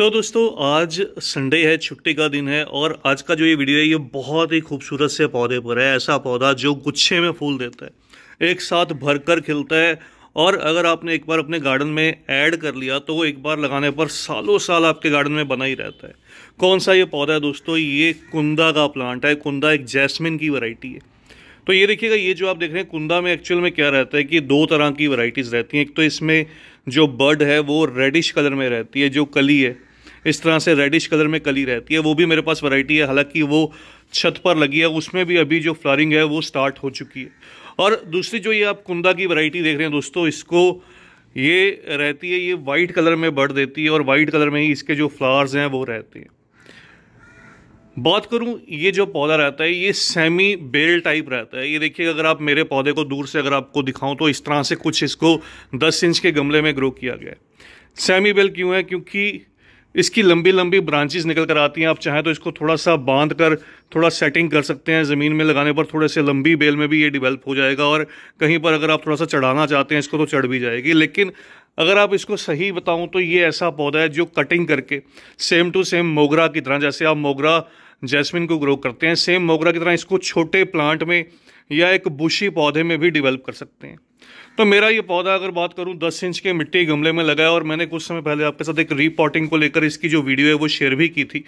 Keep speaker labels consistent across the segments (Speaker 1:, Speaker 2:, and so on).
Speaker 1: तो दोस्तों आज संडे है छुट्टी का दिन है और आज का जो ये वीडियो है ये बहुत ही खूबसूरत से पौधे पर है ऐसा पौधा जो गुच्छे में फूल देता है एक साथ भर कर खिलता है और अगर आपने एक बार अपने गार्डन में ऐड कर लिया तो वो एक बार लगाने पर सालों साल आपके गार्डन में बना ही रहता है कौन सा ये पौधा है दोस्तों ये कुंदा का प्लांट है कुंदा एक जैसमिन की वैरायटी है तो ये देखिएगा ये जो आप देख रहे हैं कुंदा में एक्चुअल में क्या रहता है कि दो तरह की वराइटीज़ रहती हैं एक तो इसमें जो बर्ड है वो रेडिश कलर में रहती है जो कली है इस तरह से रेडिश कलर में कली रहती है वो भी मेरे पास वैरायटी है हालांकि वो छत पर लगी है उसमें भी अभी जो फ्लारिंग है वो स्टार्ट हो चुकी है और दूसरी जो ये आप कुंदा की वैरायटी देख रहे हैं दोस्तों इसको ये रहती है ये वाइट कलर में बढ़ देती है और वाइट कलर में ही इसके जो फ्लावर्स हैं वो रहते हैं बात करूं ये जो पौधा रहता है ये सेमी बेल टाइप रहता है ये देखिए अगर आप मेरे पौधे को दूर से अगर आपको दिखाऊं तो इस तरह से कुछ इसको 10 इंच के गमले में ग्रो किया गया है सेमी बेल क्यों है क्योंकि इसकी लंबी लंबी ब्रांचेस निकल कर आती हैं आप चाहें तो इसको थोड़ा सा बांध कर थोड़ा सेटिंग कर सकते हैं ज़मीन में लगाने पर थोड़े से लंबी बेल में भी ये डिवेल्प हो जाएगा और कहीं पर अगर आप थोड़ा सा चढ़ाना चाहते हैं इसको तो चढ़ भी जाएगी लेकिन अगर आप इसको सही बताऊं तो ये ऐसा पौधा है जो कटिंग करके सेम टू सेम मोगरा की तरह जैसे आप मोगरा जैस्मिन को ग्रो करते हैं सेम मोगरा की तरह इसको छोटे प्लांट में या एक बुशी पौधे में भी डिवेल्प कर सकते हैं तो मेरा ये पौधा अगर बात करूं दस इंच के मिट्टी गमले में लगाया और मैंने कुछ समय पहले आपके साथ एक रिपोर्टिंग को लेकर इसकी जो वीडियो है वो शेयर भी की थी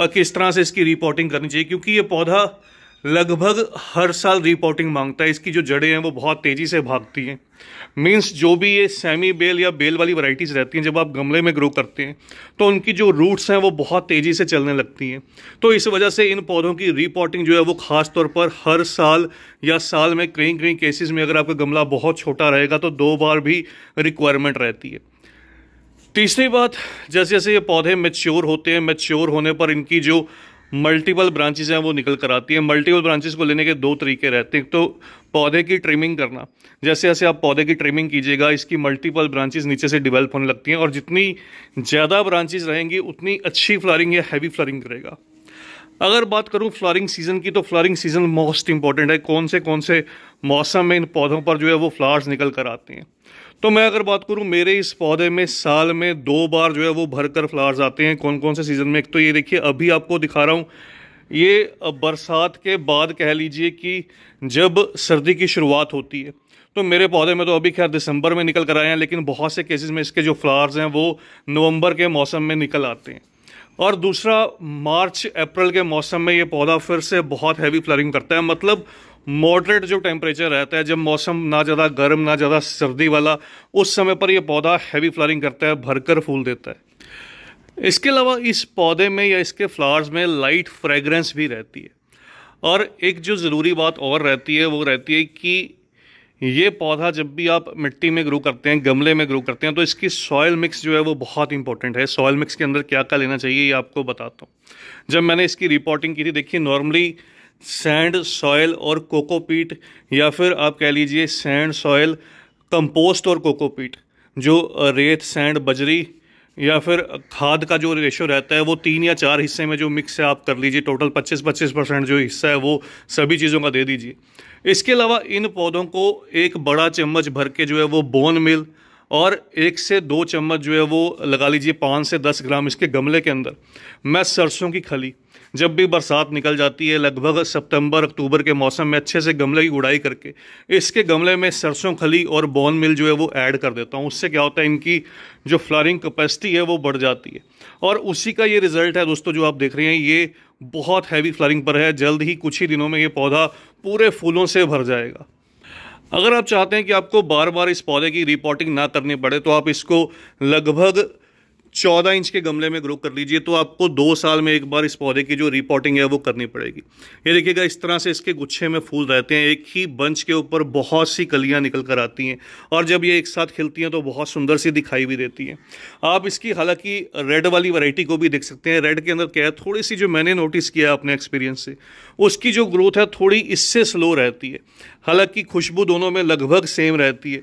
Speaker 1: कि इस तरह से इसकी रिपोर्टिंग करनी चाहिए क्योंकि ये पौधा लगभग हर साल रिपोर्टिंग मांगता है इसकी जो जड़ें हैं वो बहुत तेज़ी से भागती हैं मीन्स जो भी ये सेमी बेल या बेल वाली वैरायटीज़ रहती हैं जब आप गमले में ग्रो करते हैं तो उनकी जो रूट्स हैं वो बहुत तेज़ी से चलने लगती हैं तो इस वजह से इन पौधों की रिपोर्टिंग जो है वो ख़ास तौर पर हर साल या साल में कई कई केसेस में अगर आपका गमला बहुत छोटा रहेगा तो दो बार भी रिक्वायरमेंट रहती है तीसरी बात जैसे जैसे ये पौधे मेच्योर होते हैं मेच्योर होने पर इनकी जो मल्टीपल ब्रांचेज हैं वो निकल कर आती हैं मल्टीपल ब्रांचेज को लेने के दो तरीके रहते हैं तो पौधे की ट्रिमिंग करना जैसे जैसे आप पौधे की ट्रिमिंग कीजिएगा इसकी मल्टीपल ब्रांचेज नीचे से डिवेल्प होने लगती हैं और जितनी ज़्यादा ब्रांचेज रहेंगी उतनी अच्छी फ्लारिंग या हैवी फ्लारिंग करेगा अगर बात करूँ फ्लारिंग सीज़न की तो फ्लारिंग सीज़न मोस्ट इंपॉर्टेंट है कौन से कौन से मौसम में इन पौधों पर जो है वो फ्लावर्स निकल कर आते हैं तो मैं अगर बात करूँ मेरे इस पौधे में साल में दो बार जो है वो भर कर फ्लावर्स आते हैं कौन कौन से सीज़न में एक तो ये देखिए अभी आपको दिखा रहा हूँ ये बरसात के बाद कह लीजिए कि जब सर्दी की शुरुआत होती है तो मेरे पौधे में तो अभी खैर दिसंबर में निकल कर आए हैं लेकिन बहुत से केसेस में इसके जो फ्लावर्स हैं वो नवंबर के मौसम में निकल आते हैं और दूसरा मार्च अप्रैल के मौसम में ये पौधा फिर से बहुत हैवी फ्लरिंग करता है मतलब मॉडरेट जो टेम्परेचर रहता है जब मौसम ना ज़्यादा गर्म ना ज़्यादा सर्दी वाला उस समय पर यह पौधा हैवी फ्लारिंग करता है भरकर फूल देता है इसके अलावा इस पौधे में या इसके फ्लावर्स में लाइट फ्रेगरेंस भी रहती है और एक जो ज़रूरी बात और रहती है वो रहती है कि ये पौधा जब भी आप मिट्टी में ग्रो करते हैं गमले में ग्रो करते हैं तो इसकी सॉयल मिक्स जो है वो बहुत इंपॉर्टेंट है सॉयल मिक्स के अंदर क्या क्या लेना चाहिए ये आपको बताता हूँ जब मैंने इसकी रिपोर्टिंग की थी देखिए नॉर्मली सैंड सॉयल और कोकोपीट या फिर आप कह लीजिए सैंड सॉयल कंपोस्ट और कोकोपीट जो रेत सैंड बजरी या फिर खाद का जो रेशो रहता है वो तीन या चार हिस्से में जो मिक्स है आप कर लीजिए टोटल 25-25 परसेंट जो हिस्सा है वो सभी चीज़ों का दे दीजिए इसके अलावा इन पौधों को एक बड़ा चम्मच भर के जो है वो बोन मिल और एक से दो चम्मच जो है वो लगा लीजिए पाँच से दस ग्राम इसके गमले के अंदर मैं सरसों की खली जब भी बरसात निकल जाती है लगभग सितंबर अक्टूबर के मौसम में अच्छे से गमले की गुड़ाई करके इसके गमले में सरसों खली और बॉन मिल जो है वो ऐड कर देता हूँ उससे क्या होता है इनकी जो फ्लारिंग कैपेसिटी है वो बढ़ जाती है और उसी का ये रिजल्ट है दोस्तों जो आप देख रहे हैं ये बहुत हैवी फ्लारिंग पर है जल्द ही कुछ ही दिनों में ये पौधा पूरे फूलों से भर जाएगा अगर आप चाहते हैं कि आपको बार बार इस पौधे की रिपोर्टिंग ना करनी पड़े तो आप इसको लगभग चौदह इंच के गमले में ग्रो कर लीजिए तो आपको दो साल में एक बार इस पौधे की जो रिपोर्टिंग है वो करनी पड़ेगी ये देखिएगा इस तरह से इसके गुच्छे में फूल रहते हैं एक ही बंच के ऊपर बहुत सी कलियां निकल कर आती हैं और जब ये एक साथ खिलती हैं तो बहुत सुंदर सी दिखाई भी देती हैं आप इसकी हालांकि रेड वाली वरायटी को भी देख सकते हैं रेड के अंदर क्या है थोड़ी सी जो मैंने नोटिस किया अपने एक्सपीरियंस से उसकी जो ग्रोथ है थोड़ी इससे स्लो रहती है हालांकि खुशबू दोनों में लगभग सेम रहती है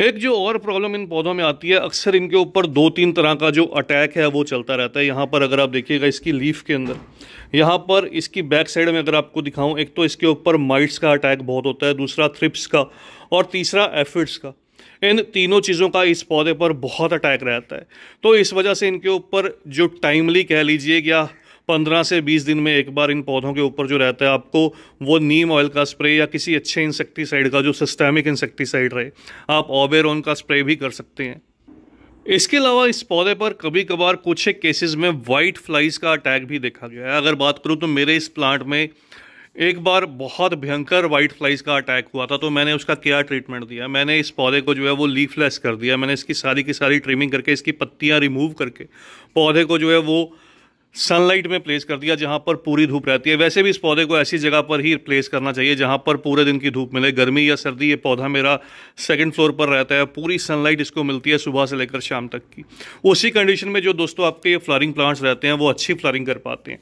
Speaker 1: एक जो और प्रॉब्लम इन पौधों में आती है अक्सर इनके ऊपर दो तीन तरह का जो अटैक है वो चलता रहता है यहाँ पर अगर आप देखिएगा इसकी लीफ के अंदर यहाँ पर इसकी बैक साइड में अगर आपको दिखाऊँ एक तो इसके ऊपर माइट्स का अटैक बहुत होता है दूसरा थ्रिप्स का और तीसरा एफिड्स का इन तीनों चीज़ों का इस पौधे पर बहुत अटैक रहता है तो इस वजह से इनके ऊपर जो टाइमली कह लीजिए या पंद्रह से बीस दिन में एक बार इन पौधों के ऊपर जो रहता है आपको वो नीम ऑयल का स्प्रे या किसी अच्छे इंसेक्टिसाइड का जो सिस्टेमिक इंसेक्टिसाइड रहे आप ओबेरॉन का स्प्रे भी कर सकते हैं इसके अलावा इस पौधे पर कभी कभार कुछ एक केसेस में वाइट फ्लाइज का अटैक भी देखा गया है अगर बात करूँ तो मेरे इस प्लांट में एक बार बहुत भयंकर वाइट फ्लाइज का अटैक हुआ था तो मैंने उसका क्या ट्रीटमेंट दिया मैंने इस पौधे को जो है वो लीफलेस कर दिया मैंने इसकी सारी की सारी ट्रिमिंग करके इसकी पत्तियाँ रिमूव करके पौधे को जो है वो सनलाइट में प्लेस कर दिया जहाँ पर पूरी धूप रहती है वैसे भी इस पौधे को ऐसी जगह पर ही प्लेस करना चाहिए जहाँ पर पूरे दिन की धूप मिले गर्मी या सर्दी ये पौधा मेरा सेकंड फ्लोर पर रहता है पूरी सनलाइट इसको मिलती है सुबह से लेकर शाम तक की उसी कंडीशन में जो दोस्तों आपके ये फ्लारिंग प्लांट्स रहते हैं वो अच्छी फ्लारिंग कर पाते हैं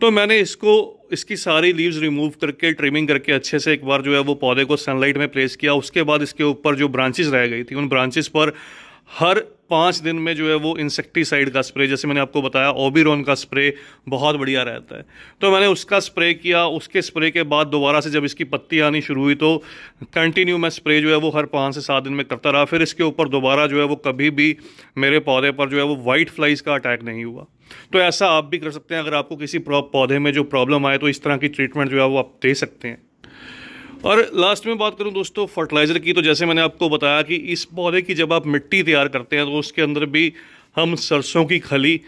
Speaker 1: तो मैंने इसको इसकी सारी लीव्स रिमूव करके ट्रिमिंग करके अच्छे से एक बार जो है वो पौधे को सनलाइट में प्लेस किया उसके बाद इसके ऊपर जो ब्रांचेस रह गई थी उन ब्रांचेस पर हर पाँच दिन में जो है वो इंसेक्टिसाइड का स्प्रे जैसे मैंने आपको बताया ओबीरोन का स्प्रे बहुत बढ़िया रहता है तो मैंने उसका स्प्रे किया उसके स्प्रे के बाद दोबारा से जब इसकी पत्ती आनी शुरू हुई तो कंटिन्यू मैं स्प्रे जो है वो हर पाँच से सात दिन में करता रहा फिर इसके ऊपर दोबारा जो है वो कभी भी मेरे पौधे पर जो है वो वाइट फ्लाइज का अटैक नहीं हुआ तो ऐसा आप भी कर सकते हैं अगर आपको किसी पौधे में जो प्रॉब्लम आए तो इस तरह की ट्रीटमेंट जो है वो आप दे सकते हैं और लास्ट में बात करूँ दोस्तों फर्टिलाइज़र की तो जैसे मैंने आपको बताया कि इस पौधे की जब आप मिट्टी तैयार करते हैं तो उसके अंदर भी हम सरसों की खली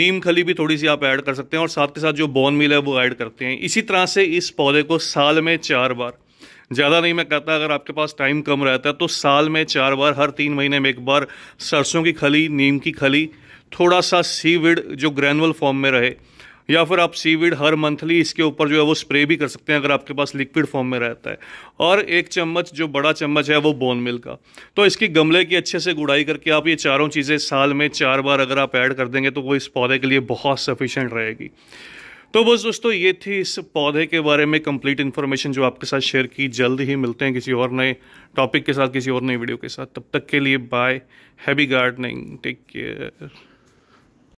Speaker 1: नीम खली भी थोड़ी सी आप ऐड कर सकते हैं और साथ के साथ जो बॉन मिल है वो ऐड करते हैं इसी तरह से इस पौधे को साल में चार बार ज़्यादा नहीं मैं कहता अगर आपके पास टाइम कम रहता है तो साल में चार बार हर तीन महीने में एक बार सरसों की खली नीम की खली थोड़ा सा सीविड जो ग्रैनुअल फॉर्म में रहे या फिर आप सीविड हर मंथली इसके ऊपर जो है वो स्प्रे भी कर सकते हैं अगर आपके पास लिक्विड फॉर्म में रहता है और एक चम्मच जो बड़ा चम्मच है वो बोन मिल का तो इसकी गमले की अच्छे से गुड़ाई करके आप ये चारों चीज़ें साल में चार बार अगर आप ऐड कर देंगे तो वो इस पौधे के लिए बहुत सफिशेंट रहेगी तो बस दोस्तों ये थी इस पौधे के बारे में कंप्लीट इन्फॉर्मेशन जो आपके साथ शेयर की जल्द ही मिलते हैं किसी और नए टॉपिक के साथ किसी और नई वीडियो के साथ तब तक के लिए bye heavy gardening take care